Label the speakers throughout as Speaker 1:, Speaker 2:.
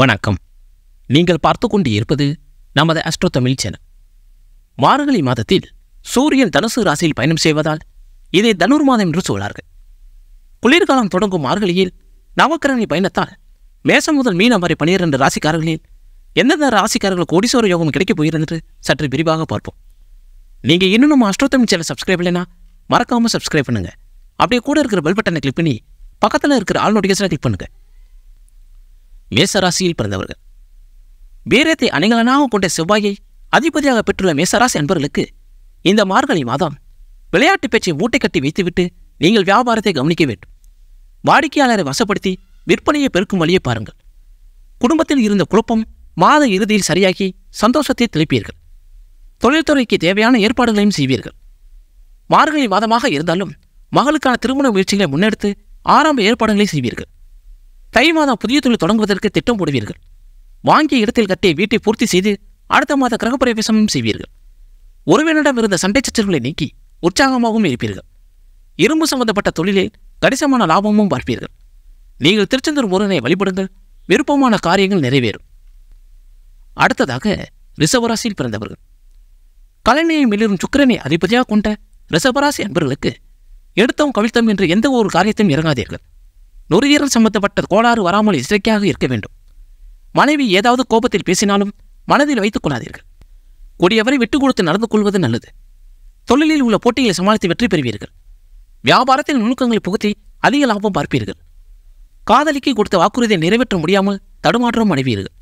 Speaker 1: வணக்கம் நீங்கள் பார்த்து கொண்டு இருப்பது நமது அஸ்ட்ரோ தமிழ் சேனல் மார்கழி மாதத்தில் சூரியன் தனுசு ராசியில் பயணம் செய்வதால் இதை தனுர் மாதம் என்று சொல்வார்கள் குளிர்காலம் தொடங்கும் மார்கழியில் நவக்கரணி பயணத்தால் மேசம் முதல் மீனம் வரை பனிரெண்டு ராசிக்காரர்களில் எந்தெந்த ராசிக்காரர்கள் கோடிசோர யோகம் கிடைக்கப் போகிறது சற்று விரிவாக பார்ப்போம் நீங்கள் இன்னும் நம்ம அஸ்ட்ரோ தமிழ் சேனல் சப்ஸ்கிரைப் இல்லைனா மறக்காமல் சப்ஸ்கிரைப் பண்ணுங்கள் அப்படியே கூட இருக்கிற பெல் பட்டனை கிளிக் பண்ணி பக்கத்தில் இருக்கிற ஆல் நோட்டிஃபிகேஷனை கிளிக் பண்ணுங்கள் மேசராசியில் பிறந்தவர்கள் வீரத்தை அணிகலனாக கொண்ட செவ்வாயை அதிபதியாக பெற்றுள்ள மேசராசி அன்பர்களுக்கு இந்த மார்கழி மாதம் விளையாட்டு பேச்சை மூட்டை கட்டி வைத்துவிட்டு நீங்கள் வியாபாரத்தை கவனிக்க வேண்டும் வாடிக்கையாளரை வசப்படுத்தி விற்பனையை பெருக்கும் வழியை பாருங்கள் குடும்பத்தில் இருந்த குழப்பம் மாத இறுதியில் சரியாகி சந்தோஷத்தை திருப்பீர்கள் தொழில்துறைக்கு தேவையான ஏற்பாடுகளையும் செய்வீர்கள் மார்கழி மாதமாக இருந்தாலும் மகளுக்கான திருமண முயற்சிகளை முன்னெடுத்து ஆரம்ப ஏற்பாடுகளை செய்வீர்கள் தை மாதம் புதிய தொழில் தொடங்குவதற்கு திட்டம் போடுவீர்கள் வாங்கிய இடத்தில் கட்டிய வீட்டை பூர்த்தி செய்து அடுத்த மாத கிரகப்பிரவேசமும் செய்வீர்கள் ஒருவனிடம் இருந்த சண்டை சச்சர்களை நீக்கி உற்சாகமாகவும் இருப்பீர்கள் இரும்பு சம்பந்தப்பட்ட தொழிலில் கணிசமான லாபமும் பார்ப்பீர்கள் நீங்கள் திருச்செந்தூர் முருகனை வழிபடுங்கள் விருப்பமான காரியங்கள் நிறைவேறும் அடுத்ததாக ரிசவராசியில் பிறந்தவர்கள் கலைநிலையை மிளிரும் சுக்கரனை அதிபதியாக கொண்ட ரிசவராசி அன்பர்களுக்கு எடுத்தோம் கவிழ்த்தோம் என்று எந்த ஒரு காரியத்தையும் இறங்காதீர்கள் நுரையீரல் சம்பந்தப்பட்ட கோளாறு வராமல் எச்சரிக்கையாக இருக்க வேண்டும் மனைவி ஏதாவது கோபத்தில் பேசினாலும் மனதில் வைத்துக் கொள்ளாதீர்கள் கூடியவரை விட்டுக் கொடுத்து நடந்து கொள்வது நல்லது தொழிலில் உள்ள போட்டிகளை சமாளித்து வெற்றி பெறுவீர்கள் வியாபாரத்தில் நுணுக்கங்களை புகுத்தி அதிக லாபம் பார்ப்பீர்கள் காதலிக்கு கொடுத்த வாக்குறுதியை நிறைவேற்ற முடியாமல் தடுமாற்றம் அடைவீர்கள்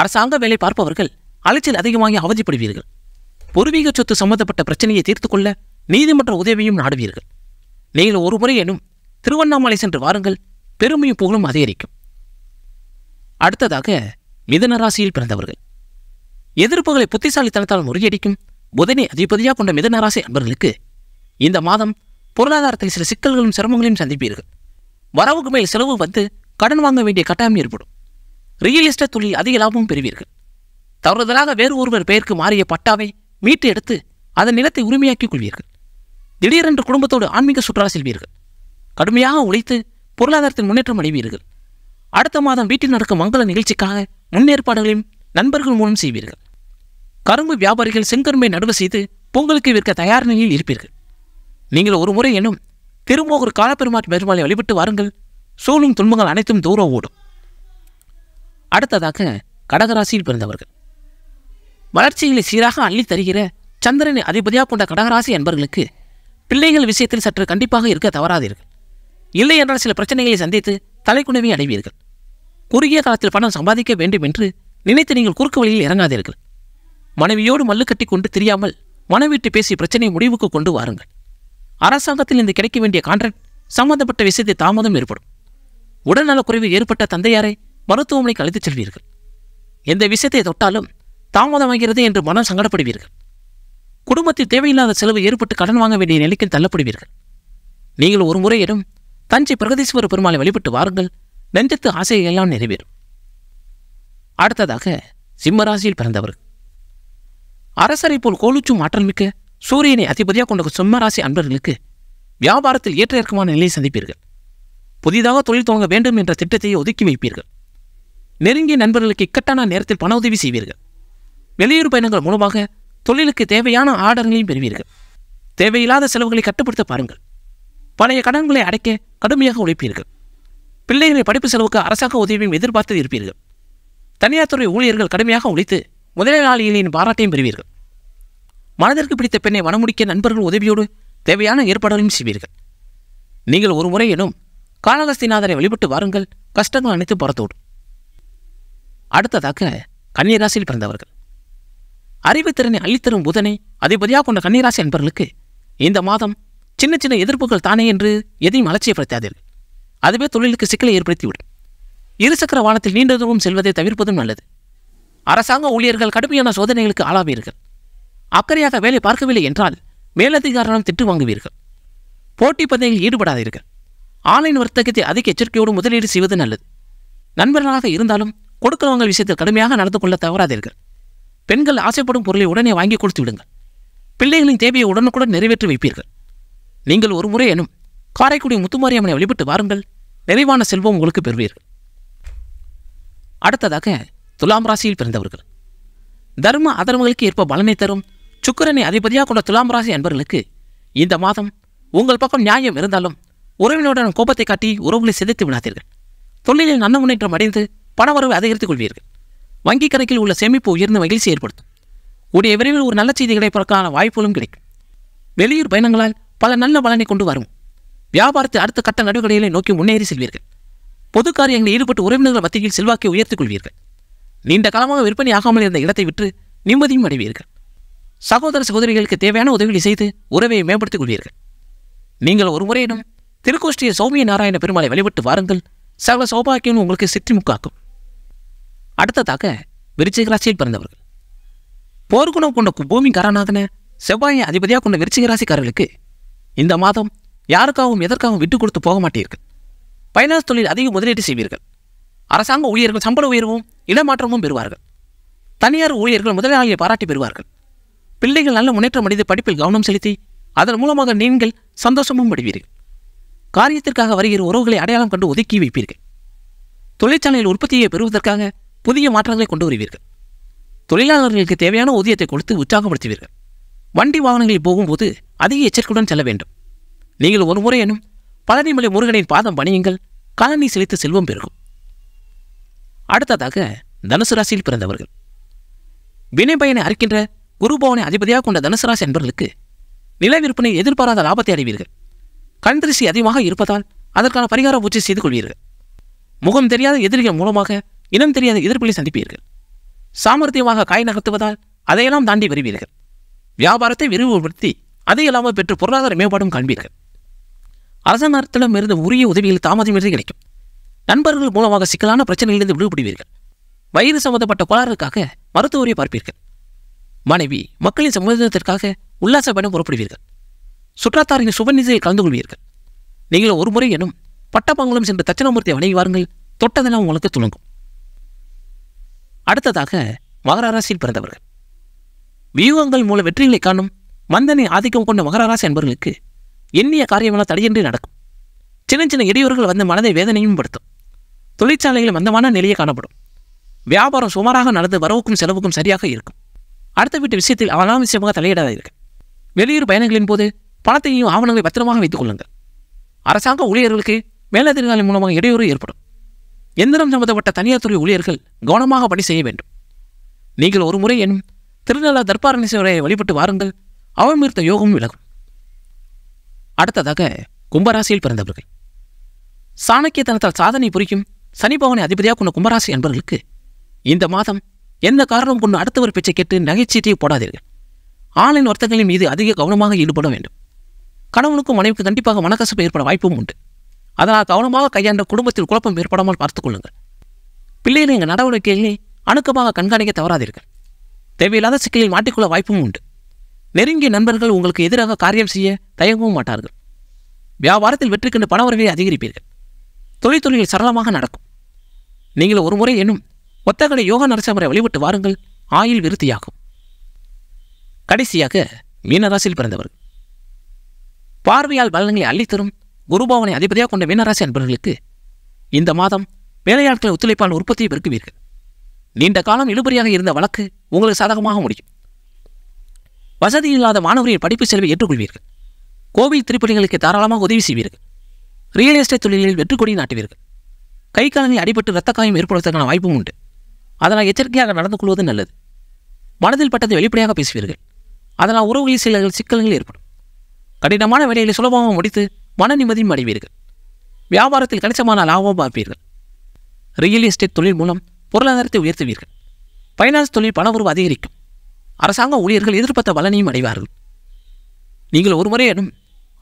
Speaker 1: அரசாங்க வேலை பார்ப்பவர்கள் அலைச்சல் அதிகமாகி அவதிப்படுவீர்கள் பூர்வீக சொத்து சம்பந்தப்பட்ட பிரச்சனையை தீர்த்து கொள்ள நீதிமன்ற உதவியும் நாடுவீர்கள் நீங்கள் ஒருமுறை எனும் திருவண்ணாமலை சென்று வாருங்கள் பெருமையும் புகழும் அதிகரிக்கும் அடுத்ததாக ராசியில் பிறந்தவர்கள் எதிர்ப்புகளை புத்திசாலித்தனத்தால் முறியடிக்கும் புதனை அதிபதியாக கொண்ட ராசி அன்பர்களுக்கு இந்த மாதம் பொருளாதாரத்தில் சில சிக்கல்களும் சிரமங்களையும் சந்திப்பீர்கள் வரவுக்கு மேல் செலவு வந்து கடன் வாங்க வேண்டிய கட்டாயம் ஏற்படும் ரியல் எஸ்டேட் தொழில் அதிக லாபமும் பெறுவீர்கள் தவறுதலாக வேறு ஒருவர் பெயருக்கு மாறிய பட்டாவை மீட்டு எடுத்து அதன் நிலத்தை உரிமையாக்கிக் கொள்வீர்கள் திடீரென்று குடும்பத்தோடு ஆன்மீக சுற்றுலா செல்வீர்கள் கடுமையாக உழைத்து பொருளாதாரத்தில் முன்னேற்றம் அடைவீர்கள் அடுத்த மாதம் வீட்டில் நடக்கும் மங்கள நிகழ்ச்சிக்காக முன்னேற்பாடுகளையும் நண்பர்கள் மூலம் செய்வீர்கள் கரும்பு வியாபாரிகள் செங்கரும்பை நடுவு செய்து பொங்கலுக்கு விற்க தயார் நிலையில் இருப்பீர்கள் நீங்கள் ஒரு முறை எனும் திரும்ப ஒரு காலப்பெருமாட்டு பெருமாளை வழிபட்டு வாருங்கள் சூழும் துன்பங்கள் அனைத்தும் தூரம் ஓடும் அடுத்ததாக கடகராசியில் பிறந்தவர்கள் வளர்ச்சிகளை சீராக அள்ளி தருகிற சந்திரனை அதிபதியாக கொண்ட கடகராசி என்பவர்களுக்கு பிள்ளைகள் விஷயத்தில் சற்று கண்டிப்பாக இருக்க தவறாதீர்கள் இல்லை என்றால் சில பிரச்சனைகளை சந்தித்து தலைக்குணவை அடைவீர்கள் குறுகிய காலத்தில் பணம் சம்பாதிக்க வேண்டும் என்று நினைத்து நீங்கள் குறுக்கு வழியில் இறங்காதீர்கள் மனைவியோடு மல்லு கட்டி கொண்டு தெரியாமல் மனைவிட்டு பேசி பிரச்சனையை முடிவுக்கு கொண்டு வாருங்கள் அரசாங்கத்தில் இந்த கிடைக்க வேண்டிய கான்ட்ராக்ட் சம்பந்தப்பட்ட விஷயத்தை தாமதம் ஏற்படும் உடல்நலக் குறைவு ஏற்பட்ட தந்தையாரை மருத்துவமனைக்கு அழைத்துச் செல்வீர்கள் எந்த விஷயத்தை தொட்டாலும் தாமதமாகிறது என்று மனம் சங்கடப்படுவீர்கள் குடும்பத்தில் தேவையில்லாத செலவு ஏற்பட்டு கடன் வாங்க வேண்டிய நிலைக்கு தள்ளப்படுவீர்கள் நீங்கள் ஒரு முறையிடம் தஞ்சை பிரகதீஸ்வர பெருமாளை வழிபட்டு வாருங்கள் நெஞ்சத்து ஆசையை எல்லாம் நிறைவேறும் அடுத்ததாக சிம்மராசியில் பிறந்தவர் அரசரை போல் கோலுச்சும் ஆற்றல் மிக்க சூரியனை அதிபதியாக கொண்ட சிம்மராசி அன்பர்களுக்கு வியாபாரத்தில் ஏற்ற இறக்கமான நிலையை சந்திப்பீர்கள் புதிதாக தொழில் துவங்க வேண்டும் என்ற திட்டத்தையே ஒதுக்கி வைப்பீர்கள் நெருங்கிய நண்பர்களுக்கு இக்கட்டான நேரத்தில் பண உதவி செய்வீர்கள் வெளியூர் பயணங்கள் மூலமாக தொழிலுக்கு தேவையான ஆர்டர்களையும் பெறுவீர்கள் தேவையில்லாத செலவுகளை கட்டுப்படுத்த பாருங்கள் பழைய கடன்களை அடைக்க கடுமையாக உழைப்பீர்கள் பிள்ளைகளின் படிப்பு செலவுக்கு அரசாங்க உதவியும் எதிர்பார்த்து இருப்பீர்கள் தனியார் துறை ஊழியர்கள் கடுமையாக உழைத்து முதலாளிகளின் பாராட்டையும் பெறுவீர்கள் மனதிற்கு பிடித்த பெண்ணை வனமுடிக்க நண்பர்கள் உதவியோடு தேவையான ஏற்பாடுகளையும் செய்வீர்கள் நீங்கள் ஒரு முறை எனும் காளகஸ்திநாதனை வழிபட்டு வாருங்கள் கஷ்டங்கள் அனைத்து புறத்தோடு அடுத்ததாக கன்னியராசியில் பிறந்தவர்கள் அறிவுத்திறனை அள்ளித்தரும் புதனை அதிபதியாக கொண்ட கன்னியராசி நண்பர்களுக்கு இந்த மாதம் சின்ன சின்ன எதிர்ப்புகள் தானே என்று எதையும் அலட்சியப்படுத்தாதீர்கள் அதுவே தொழிலுக்கு சிக்கலை ஏற்படுத்திவிடும் இருசக்கர வாகனத்தில் நீண்டதும் செல்வதை தவிர்ப்பதும் நல்லது அரசாங்க ஊழியர்கள் கடுமையான சோதனைகளுக்கு ஆளாவீர்கள் அக்கறையாக வேலை பார்க்கவில்லை என்றால் மேலதிகாரம் திட்டு வாங்குவீர்கள் போட்டி பந்தயங்கள் ஈடுபடாதீர்கள் ஆன்லைன் வர்த்தகத்தை அதிக எச்சரிக்கையோடு முதலீடு செய்வது நல்லது நண்பர்களாக இருந்தாலும் கொடுக்கிறவங்க விஷயத்தில் கடுமையாக நடந்து கொள்ள தவறாதீர்கள் பெண்கள் ஆசைப்படும் பொருளை உடனே வாங்கி கொடுத்து விடுங்கள் பிள்ளைகளின் தேவையை உடனுக்குடன் நிறைவேற்றி வைப்பீர்கள் நீங்கள் ஒரு முறை எனும் காரைக்குடி முத்துமாரியம்மனை வழிபட்டு வாருங்கள் நிறைவான செல்வம் உங்களுக்கு பெறுவீர்கள் அடுத்ததாக துலாம் ராசியில் பிறந்தவர்கள் தர்ம அதர்மங்களுக்கு ஏற்ப பலனை தரும் சுக்கரனை அதிபதியாக கொண்ட துலாம் ராசி அன்பர்களுக்கு இந்த மாதம் உங்கள் பக்கம் நியாயம் இருந்தாலும் உறவினருடன் கோபத்தை காட்டி உறவுகளை சிதைத்து விடாதீர்கள் தொழிலில் நல்ல முன்னேற்றம் அடைந்து பணவரவை அதிகரித்துக் கொள்வீர்கள் வங்கிக் கணக்கில் உள்ள சேமிப்பு உயர்ந்த மகிழ்ச்சி ஏற்படுத்தும் உடைய விரைவில் ஒரு நல்ல செய்தி கிடைப்பதற்கான வாய்ப்புகளும் கிடைக்கும் வெளியூர் பயணங்களால் பல நல்ல பலனை கொண்டு வரும் வியாபாரத்தை அடுத்த கட்ட நடுவடைகளை நோக்கி முன்னேறி செல்வீர்கள் பொது காரியங்களில் ஈடுபட்டு உறவினர்கள் மத்தியில் செல்வாக்கை உயர்த்திக் கொள்வீர்கள் நீண்ட காலமாக விற்பனை ஆகாமல் இருந்த இடத்தை விற்று நிம்மதியும் அடைவீர்கள் சகோதர சகோதரிகளுக்கு தேவையான உதவிகளை செய்து உறவை மேம்படுத்திக் கொள்வீர்கள் நீங்கள் ஒரு முறையிடம் திருக்கோஷ்டிய சௌமிய நாராயண பெருமாளை வழிபட்டு வாருங்கள் சகல சௌபாக்கியம் உங்களுக்கு முக்காக்கும் அடுத்ததாக விருச்சிக ராசியில் பிறந்தவர்கள் போர்க்குணம் கொண்ட பூமி காரணாகன செவ்வாயை அதிபதியாக கொண்ட விருச்சிகராசிக்காரர்களுக்கு இந்த மாதம் யாருக்காகவும் எதற்காகவும் விட்டு கொடுத்து போக மாட்டீர்கள் பைனான்ஸ் தொழில் அதிக முதலீடு செய்வீர்கள் அரசாங்க ஊழியர்கள் சம்பள உயர்வும் இடமாற்றமும் பெறுவார்கள் தனியார் ஊழியர்கள் முதலாளியை பாராட்டி பெறுவார்கள் பிள்ளைகள் நல்ல முன்னேற்றம் அடைந்து படிப்பில் கவனம் செலுத்தி அதன் மூலமாக நீங்கள் சந்தோஷமும் படுவீர்கள் காரியத்திற்காக வருகிற உறவுகளை அடையாளம் கண்டு ஒதுக்கி வைப்பீர்கள் தொழிற்சாலையில் உற்பத்தியை பெறுவதற்காக புதிய மாற்றங்களை கொண்டு வருவீர்கள் தொழிலாளர்களுக்கு தேவையான ஊதியத்தை கொடுத்து உற்சாகப்படுத்துவீர்கள் வண்டி வாகனங்களில் போகும்போது அதிக எச்சரிக்கையுடன் செல்ல வேண்டும் நீங்கள் ஒரு முறையேனும் பழனிமலை முருகனின் பாதம் பணியுங்கள் காலனி செழித்து செல்வம் பெருகும் அடுத்ததாக தனுசு ராசியில் பிறந்தவர்கள் வினைபயனை அறுக்கின்ற குருபவனை அதிபதியாக கொண்ட தனுசு ராசி என்பவர்களுக்கு நில விற்பனை எதிர்பாராத லாபத்தை அடைவீர்கள் கண் அதிகமாக இருப்பதால் அதற்கான பரிகார பூச்சி செய்து கொள்வீர்கள் முகம் தெரியாத எதிரிகள் மூலமாக இனம் தெரியாத எதிர்ப்பிலை சந்திப்பீர்கள் சாமர்த்தியமாக காய் நகர்த்துவதால் அதையெல்லாம் தாண்டி வருவீர்கள் வியாபாரத்தை விரிவுபடுத்தி அதே இல்லாமல் பெற்று பொருளாதார மேம்பாடும் காண்பீர்கள் அரசாங்கத்திடம் இருந்து உரிய உதவியில் தாமதமின்றி கிடைக்கும் நண்பர்கள் மூலமாக சிக்கலான பிரச்சனையிலிருந்து விடுபடுவீர்கள் வயிறு சம்பந்தப்பட்ட கோளாறுக்காக மருத்துவரை பார்ப்பீர்கள் மனைவி மக்களின் சமுதாயத்திற்காக உல்லாச பயணம் புறப்படுவீர்கள் சுற்றாத்தாரின் சுபநிதியை கலந்து கொள்வீர்கள் நீங்கள் ஒரு முறை எனும் பட்டமங்கலம் சென்று தட்சிணாமூர்த்தி வணங்கி வாருங்கள் தொட்டதெல்லாம் உங்களுக்கு துணங்கும் அடுத்ததாக மகர பிறந்தவர்கள் வியூகங்கள் மூலம் வெற்றிகளை காணும் மந்தனை ஆதிக்கம் கொண்ட மகர என்பவர்களுக்கு எண்ணிய காரியமெல்லாம் தடையின்றி நடக்கும் சின்ன சின்ன இடையூறுகள் வந்து மனதை வேதனையும் படுத்தும் தொழிற்சாலைகளில் மந்தமான நிலையை காணப்படும் வியாபாரம் சுமாராக நடந்து வரவுக்கும் செலவுக்கும் சரியாக இருக்கும் அடுத்த வீட்டு விஷயத்தில் அனாவசியமாக தலையிடாதீர்கள் வெளியூர் பயணங்களின் போது பணத்தையும் ஆவணங்களை பத்திரமாக வைத்துக் கொள்ளுங்கள் அரசாங்க ஊழியர்களுக்கு மேலதிகாரி மூலமாக இடையூறு ஏற்படும் எந்திரம் சம்பந்தப்பட்ட தனியார் துறை ஊழியர்கள் கவனமாக பணி செய்ய வேண்டும் நீங்கள் ஒரு முறை எனும் திருநெல்வேலி தர்பாரணேஸ்வரரை வழிபட்டு வாருங்கள் அவமீர்த்த யோகம் விலகும் அடுத்ததாக கும்பராசியில் பிறந்தவர்கள் சாணக்கியத்தனத்தால் சாதனை புரியும் சனி பவனை அதிபதியாக கொண்ட கும்பராசி என்பவர்களுக்கு இந்த மாதம் எந்த காரணம் கொண்டு அடுத்தவர் பிச்சை கேட்டு நகைச்சீட்டை போடாதீர்கள் ஆன்லைன் வர்த்தகங்களின் மீது அதிக கவனமாக ஈடுபட வேண்டும் கணவனுக்கும் மனைவிக்கு கண்டிப்பாக மனக்கசப்பு ஏற்பட வாய்ப்பும் உண்டு அதனால் கவனமாக கையாண்ட குடும்பத்தில் குழப்பம் ஏற்படாமல் பார்த்துக்கொள்ளுங்கள் பிள்ளைகளின் நடவடிக்கைகளை அணுக்கமாக கண்காணிக்க தவறாதீர்கள் தேவையில்லாத சிக்கலில் மாட்டிக்கொள்ள வாய்ப்பும் உண்டு நெருங்கிய நண்பர்கள் உங்களுக்கு எதிராக காரியம் செய்ய தயங்கவும் மாட்டார்கள் வியாபாரத்தில் வெற்றி கண்டு பணவரவை அதிகரிப்பீர்கள் தொழில் சரளமாக நடக்கும் நீங்கள் ஒரு முறை என்னும் ஒத்தகடை யோக நரசமரை வழிபட்டு வாருங்கள் ஆயில் விருத்தியாகும் கடைசியாக மீனராசியில் பிறந்தவர்கள் பார்வையால் பலன்களை அள்ளித்தரும் குருபாவனை அதிபதியாக கொண்ட மீனராசி அன்பர்களுக்கு இந்த மாதம் வேலையாட்களை ஒத்துழைப்பான உற்பத்தியை பெருக்குவீர்கள் நீண்ட காலம் இழுபறியாக இருந்த வழக்கு உங்களுக்கு சாதகமாக முடியும் வசதி இல்லாத மாணவரின் படிப்பு செலவை ஏற்றுக்கொள்வீர்கள் கோவில் திருப்பணிகளுக்கு தாராளமாக உதவி செய்வீர்கள் ரியல் எஸ்டேட் தொழில்களில் வெற்றி கொடி நாட்டுவீர்கள் கை காலங்களில் அடிபட்டு இரத்த காயம் ஏற்படுவதற்கான வாய்ப்பும் உண்டு அதனால் எச்சரிக்கையாக நடந்து கொள்வது நல்லது மனதில் பட்டதை வெளிப்படையாக பேசுவீர்கள் அதனால் உறவுகளில் சில சிக்கல்கள் ஏற்படும் கடினமான வேலைகளை சுலபமாக முடித்து மன நிம்மதியும் அடைவீர்கள் வியாபாரத்தில் கணிசமான லாபம் பார்ப்பீர்கள் ரியல் எஸ்டேட் தொழில் மூலம் பொருளாதாரத்தை உயர்த்துவீர்கள் ஃபைனான்ஸ் தொழில் பண உருவம் அதிகரிக்கும் அரசாங்க ஊழியர்கள் எதிர்பார்த்த பலனையும் அடைவார்கள் நீங்கள் ஒரு முறையிடும்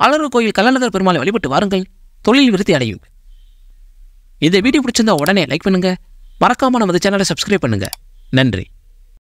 Speaker 1: அலறு கோயில் கல்லநகர் பெருமாளை வழிபட்டு வாருங்கள் தொழில் விருத்தி அடையும் இந்த வீடியோ பிடிச்சிருந்தா உடனே லைக் பண்ணுங்கள் மறக்காமல் நமது சேனலை சப்ஸ்கிரைப் பண்ணுங்கள் நன்றி